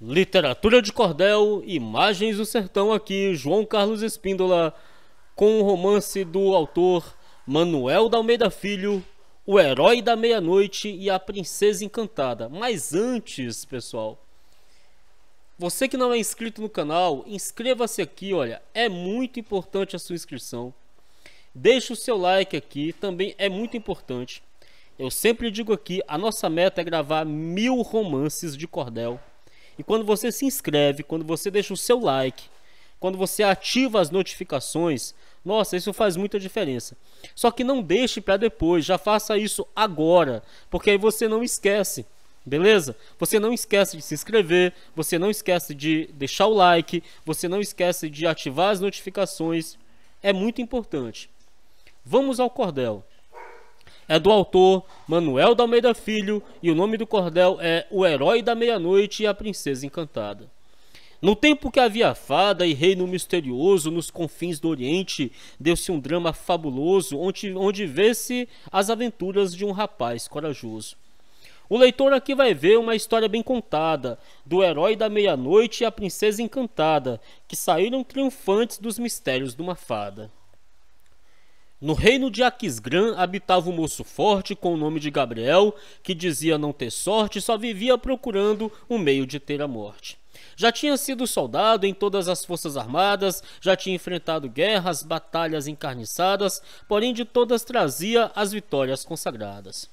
Literatura de Cordel, Imagens do Sertão aqui, João Carlos Espíndola, com o romance do autor Manuel da Almeida Filho, O Herói da Meia-Noite e A Princesa Encantada. Mas antes, pessoal, você que não é inscrito no canal, inscreva-se aqui, olha, é muito importante a sua inscrição. Deixe o seu like aqui, também é muito importante. Eu sempre digo aqui, a nossa meta é gravar mil romances de cordel e quando você se inscreve, quando você deixa o seu like, quando você ativa as notificações, nossa, isso faz muita diferença. Só que não deixe para depois, já faça isso agora, porque aí você não esquece. Beleza? Você não esquece de se inscrever, você não esquece de deixar o like, você não esquece de ativar as notificações. É muito importante. Vamos ao cordel é do autor Manuel da Almeida Filho e o nome do cordel é O Herói da Meia-Noite e a Princesa Encantada. No tempo que havia fada e reino misterioso nos confins do Oriente, deu-se um drama fabuloso onde, onde vê-se as aventuras de um rapaz corajoso. O leitor aqui vai ver uma história bem contada do herói da meia-noite e a princesa encantada, que saíram triunfantes dos mistérios de uma fada. No reino de Aquisgrã habitava um moço forte com o nome de Gabriel, que dizia não ter sorte e só vivia procurando um meio de ter a morte. Já tinha sido soldado em todas as forças armadas, já tinha enfrentado guerras, batalhas encarniçadas, porém de todas trazia as vitórias consagradas.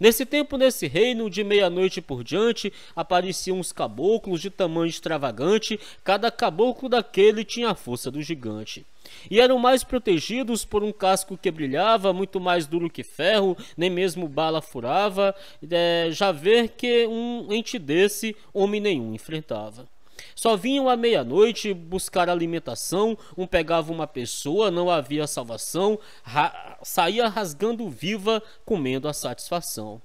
Nesse tempo, nesse reino, de meia-noite por diante, apareciam uns caboclos de tamanho extravagante, cada caboclo daquele tinha a força do gigante. E eram mais protegidos por um casco que brilhava, muito mais duro que ferro, nem mesmo bala furava, é, já ver que um ente desse homem nenhum enfrentava. Só vinham à meia-noite buscar alimentação, um pegava uma pessoa, não havia salvação, ra saía rasgando viva, comendo a satisfação.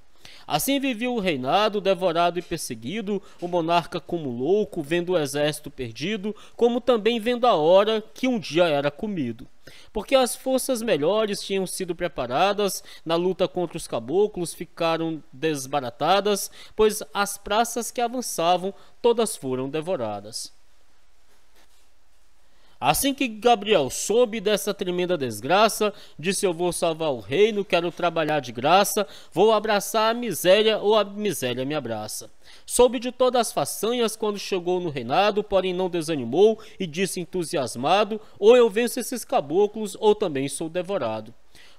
Assim vivia o reinado, devorado e perseguido, o monarca como louco, vendo o exército perdido, como também vendo a hora que um dia era comido. Porque as forças melhores tinham sido preparadas, na luta contra os caboclos ficaram desbaratadas, pois as praças que avançavam todas foram devoradas. Assim que Gabriel soube dessa tremenda desgraça, disse: Eu vou salvar o reino, quero trabalhar de graça, vou abraçar a miséria ou a miséria me abraça. Soube de todas as façanhas quando chegou no reinado, porém não desanimou e disse entusiasmado: Ou eu venço esses caboclos, ou também sou devorado.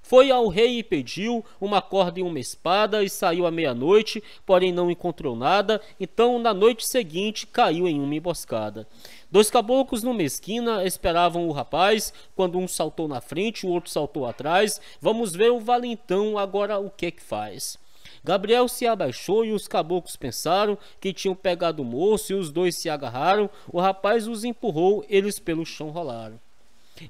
Foi ao rei e pediu uma corda e uma espada, e saiu à meia-noite, porém não encontrou nada. Então, na noite seguinte, caiu em uma emboscada. Dois caboclos numa esquina esperavam o rapaz, quando um saltou na frente, o outro saltou atrás. Vamos ver o valentão agora o que é que faz. Gabriel se abaixou e os caboclos pensaram que tinham pegado o moço e os dois se agarraram. O rapaz os empurrou, eles pelo chão rolaram.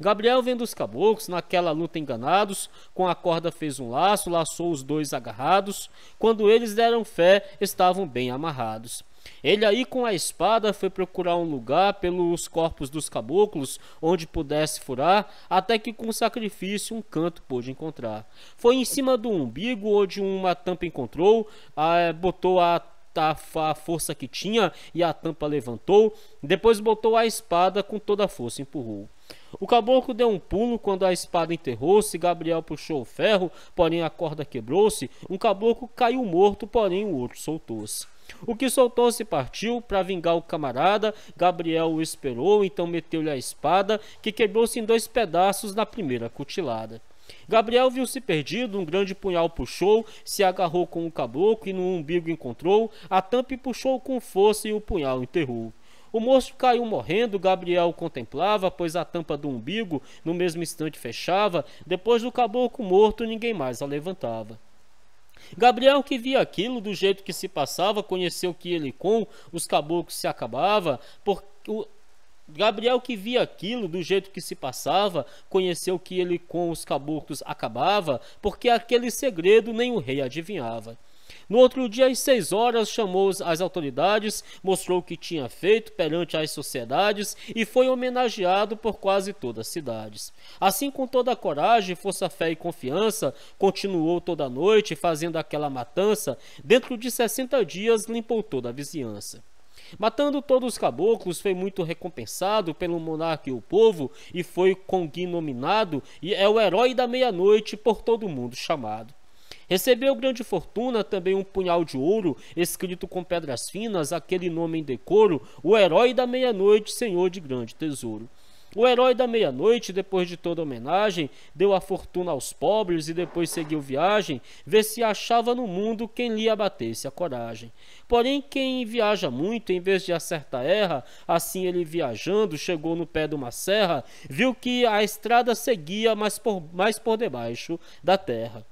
Gabriel vendo os caboclos, naquela luta enganados, com a corda fez um laço, laçou os dois agarrados. Quando eles deram fé, estavam bem amarrados. Ele aí com a espada foi procurar um lugar pelos corpos dos caboclos onde pudesse furar, até que com sacrifício um canto pôde encontrar. Foi em cima do umbigo onde uma tampa encontrou, botou a a força que tinha e a tampa levantou, depois botou a espada com toda a força e empurrou. O caboclo deu um pulo quando a espada enterrou-se, Gabriel puxou o ferro, porém a corda quebrou-se, um caboclo caiu morto, porém o outro soltou-se. O que soltou-se partiu para vingar o camarada. Gabriel o esperou, então meteu-lhe a espada, que quebrou-se em dois pedaços na primeira cutilada. Gabriel viu-se perdido, um grande punhal puxou, se agarrou com o caboclo e no umbigo encontrou, a tampa puxou com força e o punhal enterrou. O moço caiu morrendo, Gabriel o contemplava, pois a tampa do umbigo no mesmo instante fechava, depois do caboclo morto ninguém mais a levantava. Gabriel, que via aquilo do jeito que se passava, conheceu que ele com os caboclos se acabava, porque o Gabriel, que via aquilo do jeito que se passava, conheceu que ele com os caboclos acabava, porque aquele segredo nem o rei adivinhava. No outro dia, às seis horas, chamou as autoridades, mostrou o que tinha feito perante as sociedades e foi homenageado por quase todas as cidades. Assim, com toda a coragem, força, fé e confiança, continuou toda a noite fazendo aquela matança. Dentro de 60 dias, limpou toda a vizinhança. Matando todos os caboclos, foi muito recompensado pelo monarca e o povo, e foi conguinominado e é o herói da meia-noite por todo mundo chamado. Recebeu grande fortuna também um punhal de ouro, escrito com pedras finas, aquele nome em decoro, o herói da meia-noite, senhor de grande tesouro. O herói da meia-noite, depois de toda homenagem, deu a fortuna aos pobres e depois seguiu viagem, ver se achava no mundo quem lhe abatesse a coragem. Porém, quem viaja muito, em vez de acertar erra, assim ele viajando, chegou no pé de uma serra, viu que a estrada seguia mais por, mais por debaixo da terra.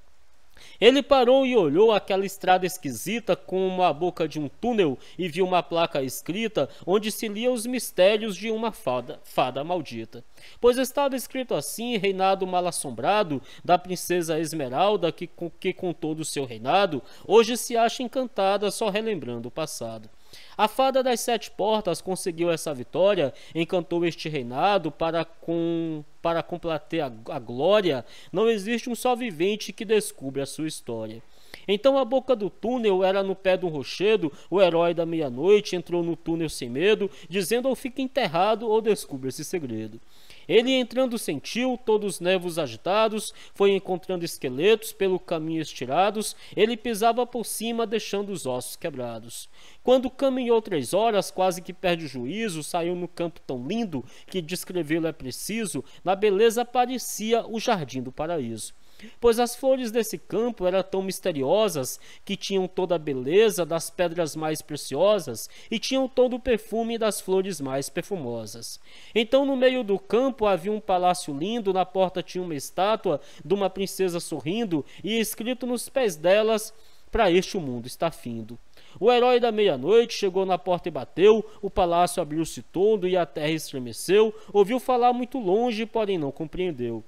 Ele parou e olhou aquela estrada esquisita como a boca de um túnel e viu uma placa escrita onde se lia os mistérios de uma fada, fada maldita. Pois estava escrito assim: Reinado mal-assombrado da princesa Esmeralda, que, que com todo o seu reinado hoje se acha encantada só relembrando o passado. A fada das sete portas conseguiu essa vitória, encantou este reinado para com para complater a, a glória. Não existe um só vivente que descubra a sua história. Então a boca do túnel era no pé de um rochedo, o herói da meia-noite entrou no túnel sem medo, dizendo ou fica enterrado ou descubra esse segredo. Ele entrando sentiu, todos os nervos agitados, foi encontrando esqueletos pelo caminho estirados, ele pisava por cima, deixando os ossos quebrados. Quando caminhou três horas, quase que perde o juízo, saiu no campo tão lindo que descrevê-lo é preciso, na beleza parecia o jardim do paraíso pois as flores desse campo eram tão misteriosas que tinham toda a beleza das pedras mais preciosas e tinham todo o perfume das flores mais perfumosas. Então, no meio do campo havia um palácio lindo, na porta tinha uma estátua de uma princesa sorrindo e escrito nos pés delas: Para este o mundo está findo. O herói da meia-noite chegou na porta e bateu, o palácio abriu-se todo e a terra estremeceu, ouviu falar muito longe, porém não compreendeu.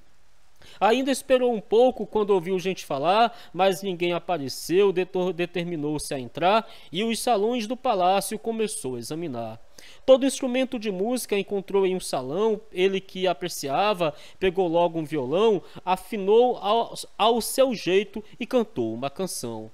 Ainda esperou um pouco quando ouviu gente falar, mas ninguém apareceu, determinou-se a entrar e os salões do palácio começou a examinar. Todo instrumento de música encontrou em um salão, ele que apreciava, pegou logo um violão, afinou ao, ao seu jeito e cantou uma canção.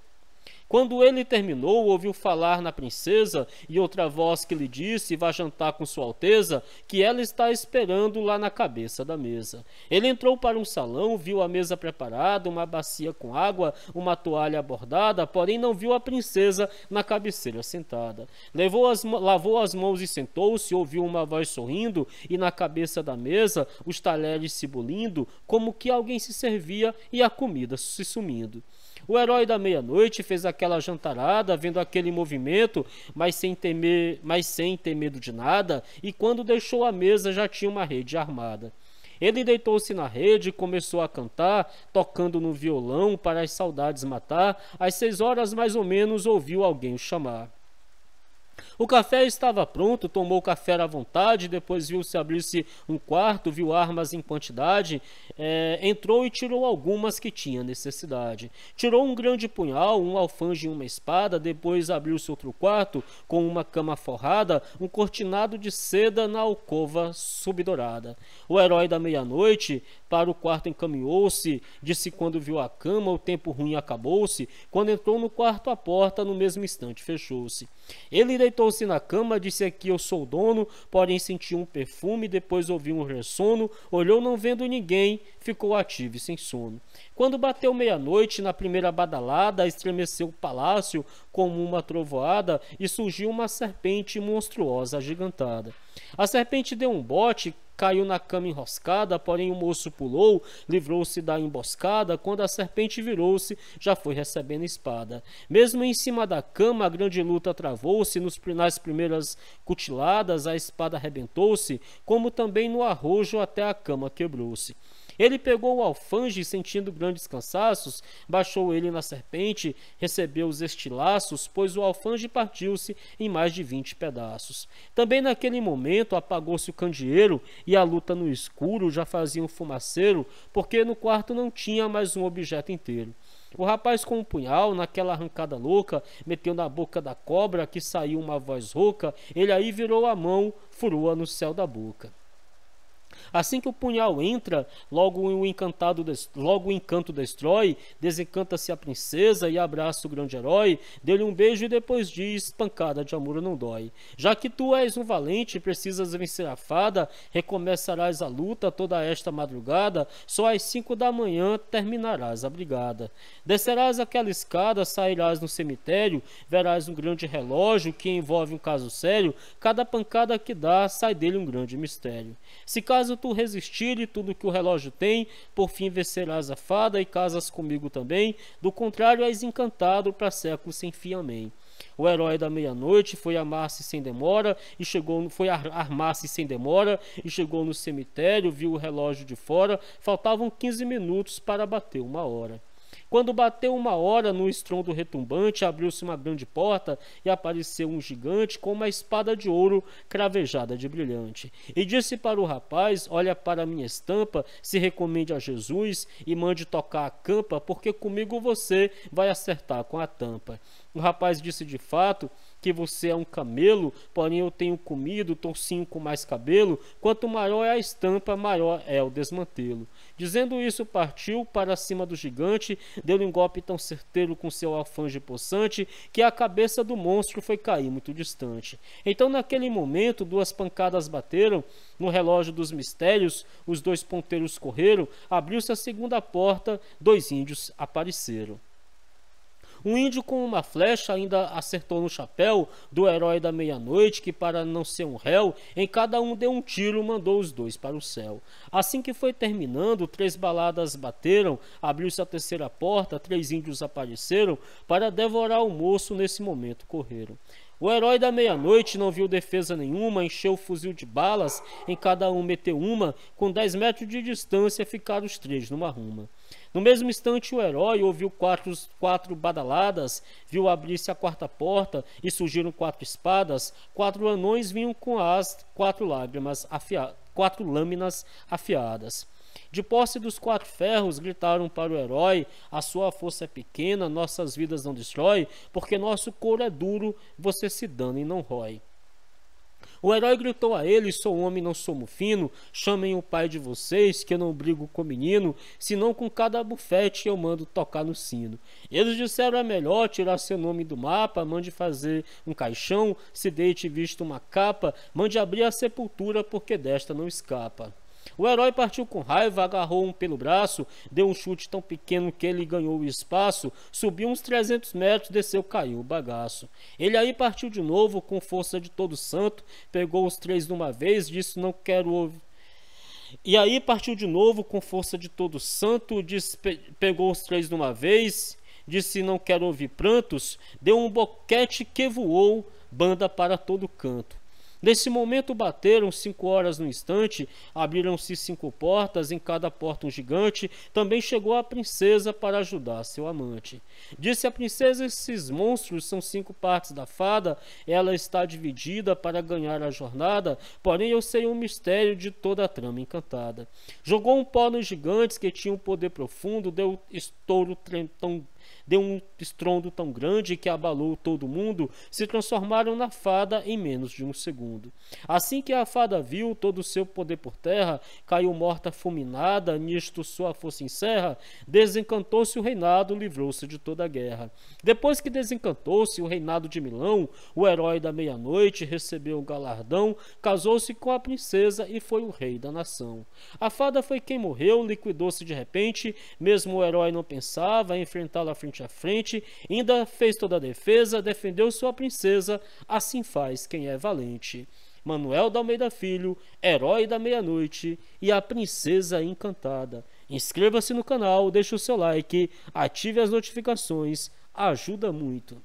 Quando ele terminou, ouviu falar na princesa e outra voz que lhe disse: Vá jantar com Sua Alteza, que ela está esperando lá na cabeça da mesa. Ele entrou para um salão, viu a mesa preparada, uma bacia com água, uma toalha abordada, porém não viu a princesa na cabeceira sentada. Levou as, lavou as mãos e sentou-se, ouviu uma voz sorrindo e na cabeça da mesa os talheres se bolindo, como que alguém se servia e a comida se sumindo. O herói da meia-noite fez aquela jantarada, vendo aquele movimento, mas sem temer, mas sem ter medo de nada, e quando deixou a mesa já tinha uma rede armada. Ele deitou-se na rede e começou a cantar, tocando no violão para as saudades matar. Às seis horas mais ou menos ouviu alguém o chamar. O café estava pronto, tomou o café à vontade, depois viu-se abrir-se um quarto, viu armas em quantidade, é, entrou e tirou algumas que tinha necessidade. Tirou um grande punhal, um alfanje e uma espada, depois abriu-se outro quarto, com uma cama forrada, um cortinado de seda na alcova subdourada. O herói da meia-noite para o quarto encaminhou-se, disse quando viu a cama, o tempo ruim acabou-se, quando entrou no quarto a porta no mesmo instante fechou-se. Ele deitou se na cama, disse aqui eu sou dono, porém sentiu um perfume, depois ouviu um ressono, olhou não vendo ninguém, ficou ativo e sem sono. Quando bateu meia-noite, na primeira badalada, estremeceu o palácio como uma trovoada e surgiu uma serpente monstruosa agigantada. A serpente deu um bote, caiu na cama enroscada, porém o moço pulou, livrou-se da emboscada, quando a serpente virou-se, já foi recebendo espada. Mesmo em cima da cama, a grande luta travou-se, nas primeiras cutiladas a espada arrebentou-se, como também no arrojo até a cama quebrou-se. Ele pegou o alfange, sentindo grandes cansaços, baixou ele na serpente, recebeu os estilaços, pois o alfange partiu-se em mais de vinte pedaços. Também naquele momento apagou-se o candeeiro e a luta no escuro já fazia um fumaceiro, porque no quarto não tinha mais um objeto inteiro. O rapaz com o um punhal, naquela arrancada louca, meteu na boca da cobra que saiu uma voz rouca, ele aí virou a mão, furou-a no céu da boca. Assim que o punhal entra, logo o encantado, logo o encanto destrói, desencanta-se a princesa e abraça o grande herói, deu-lhe um beijo e depois diz: pancada de amor não dói. Já que tu és um valente, e precisas vencer a fada, recomeçarás a luta toda esta madrugada, só às cinco da manhã terminarás a brigada. Descerás aquela escada, sairás no cemitério, verás um grande relógio que envolve um caso sério, cada pancada que dá sai dele um grande mistério. Se caso caso tu resistire tudo que o relógio tem, por fim vencerás a fada e casas comigo também, do contrário és encantado para séculos sem fim. Amém. O herói da meia-noite foi amar-se sem demora e chegou, foi armar-se sem demora e chegou no cemitério, viu o relógio de fora, faltavam 15 minutos para bater uma hora. Quando bateu uma hora no estrondo retumbante, abriu-se uma grande porta e apareceu um gigante com uma espada de ouro cravejada de brilhante. E disse para o rapaz: Olha para minha estampa, se recomende a Jesus e mande tocar a campa, porque comigo você vai acertar com a tampa. O rapaz disse de fato que você é um camelo, porém eu tenho comido, torcinho com mais cabelo, quanto maior é a estampa, maior é o desmantelo. Dizendo isso, partiu para cima do gigante, deu-lhe um golpe tão certeiro com seu alfange possante, que a cabeça do monstro foi cair muito distante. Então, naquele momento, duas pancadas bateram, no relógio dos mistérios, os dois ponteiros correram, abriu-se a segunda porta, dois índios apareceram. Um índio com uma flecha ainda acertou no chapéu do herói da meia-noite, que, para não ser um réu, em cada um deu um tiro, mandou os dois para o céu. Assim que foi terminando, três baladas bateram, abriu-se a terceira porta, três índios apareceram para devorar o moço. Nesse momento, correram. O herói da meia-noite não viu defesa nenhuma, encheu o fuzil de balas, em cada um meteu uma, com dez metros de distância ficaram os três numa ruma. No mesmo instante, o herói ouviu quatro, quatro badaladas, viu abrir-se a quarta porta e surgiram quatro espadas. Quatro anões vinham com as quatro lágrimas quatro lâminas afiadas. De posse dos quatro ferros, gritaram para o herói: A sua força é pequena, nossas vidas não destrói, porque nosso couro é duro, você se dana e não rói. O herói gritou a ele: Sou homem, não sou mufino. Chamem o pai de vocês, que eu não brigo com menino, senão com cada bufete eu mando tocar no sino. Eles disseram: É melhor tirar seu nome do mapa, mande fazer um caixão, se deite visto uma capa, mande abrir a sepultura, porque desta não escapa. O herói partiu com raiva, agarrou um pelo braço, deu um chute tão pequeno que ele ganhou o espaço, subiu uns 300 metros, desceu, caiu o bagaço. Ele aí partiu de novo, com força de todo santo, pegou os três de uma vez, disse: Não quero ouvir. E aí partiu de novo com força de todo santo, disse, pegou os três de uma vez, disse não quero ouvir prantos, deu um boquete que voou, banda para todo canto. Nesse momento bateram cinco horas no instante, abriram-se cinco portas, em cada porta um gigante. Também chegou a princesa para ajudar seu amante. Disse a princesa: Esses monstros são cinco partes da fada, ela está dividida para ganhar a jornada, porém eu sei um mistério de toda a trama encantada. Jogou um pó nos gigantes que tinham um poder profundo, deu estouro tão deu um estrondo tão grande que abalou todo mundo, se transformaram na fada em menos de um segundo. Assim que a fada viu todo o seu poder por terra, caiu morta fulminada, nisto sua força encerra, desencantou-se o reinado, livrou-se de toda a guerra. Depois que desencantou-se o reinado de Milão, o herói da meia-noite recebeu o galardão, casou-se com a princesa e foi o rei da nação. A fada foi quem morreu, liquidou-se de repente, mesmo o herói não pensava enfrentá-la ela frente a frente, ainda fez toda a defesa, defendeu sua princesa, assim faz quem é valente. Manuel da Almeida Filho, herói da meia-noite e a princesa encantada. Inscreva-se no canal, deixe o seu like, ative as notificações, ajuda muito.